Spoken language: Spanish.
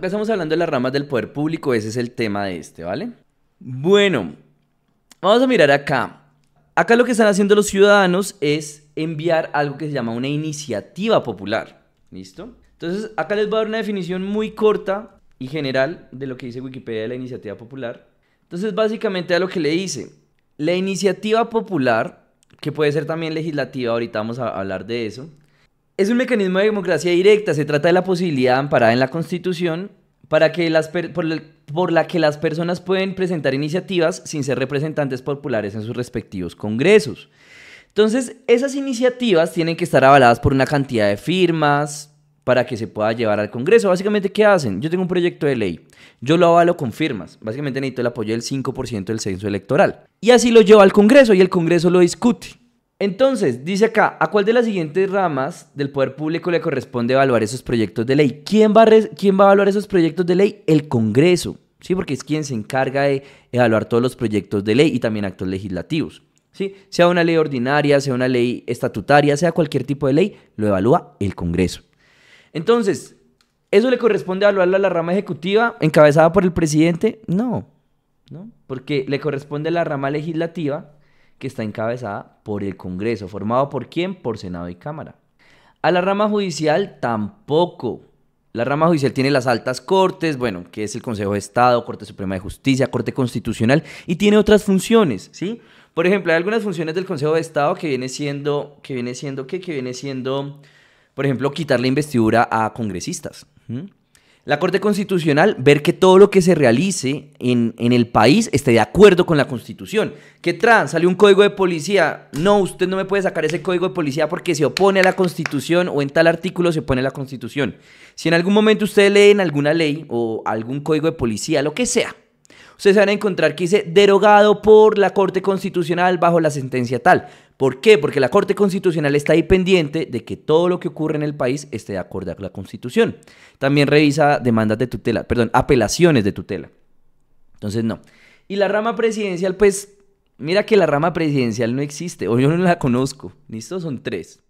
Acá estamos hablando de las ramas del poder público, ese es el tema de este, ¿vale? Bueno, vamos a mirar acá. Acá lo que están haciendo los ciudadanos es enviar algo que se llama una iniciativa popular. ¿Listo? Entonces, acá les voy a dar una definición muy corta y general de lo que dice Wikipedia de la iniciativa popular. Entonces, básicamente a lo que le dice, la iniciativa popular, que puede ser también legislativa, ahorita vamos a hablar de eso, es un mecanismo de democracia directa, se trata de la posibilidad amparada en la Constitución que las por, la que las personas pueden presentar iniciativas sin ser representantes populares en sus respectivos congresos. Entonces, esas iniciativas tienen que estar avaladas por una cantidad de firmas para que se pueda llevar al Congreso. Básicamente, ¿qué hacen? Yo tengo un proyecto de ley, yo lo avalo con firmas, básicamente necesito el apoyo del 5% del censo electoral. Y así lo llevo al Congreso y el Congreso lo discute. Entonces, dice acá, ¿a cuál de las siguientes ramas del poder público le corresponde evaluar esos proyectos de ley? ¿Quién va a, quién va a evaluar esos proyectos de ley? El Congreso, ¿sí? Porque es quien se encarga de evaluar todos los proyectos de ley y también actos legislativos, ¿sí? Sea una ley ordinaria, sea una ley estatutaria, sea cualquier tipo de ley, lo evalúa el Congreso. Entonces, ¿eso le corresponde evaluarlo a la rama ejecutiva encabezada por el presidente? No, ¿no? Porque le corresponde a la rama legislativa que está encabezada por el Congreso, formado por quién? Por Senado y Cámara. A la rama judicial tampoco. La rama judicial tiene las altas cortes, bueno, que es el Consejo de Estado, Corte Suprema de Justicia, Corte Constitucional, y tiene otras funciones, ¿sí? Por ejemplo, hay algunas funciones del Consejo de Estado que viene siendo, que viene siendo, ¿qué? Que viene siendo, por ejemplo, quitar la investidura a congresistas la Corte Constitucional ver que todo lo que se realice en, el país esté de acuerdo con la Constitución. Que trans salió un código de policía. No, usted no me puede sacar ese código de policía porque se opone a la Constitución o en tal artículo se opone a la Constitución. Si en algún momento lee en alguna ley o algún código de policía, lo que sea, ustedes van a encontrar que dice derogado por la Corte Constitucional bajo la sentencia tal. ¿Por qué? Porque la Corte Constitucional está ahí pendiente de que todo lo que ocurre en el país esté de acuerdo a la Constitución. También revisa demandas de tutela, perdón, apelaciones de tutela. Entonces, no. Y la rama presidencial, pues, mira que la rama presidencial no existe, o yo no la conozco. ¿Listo? Son tres.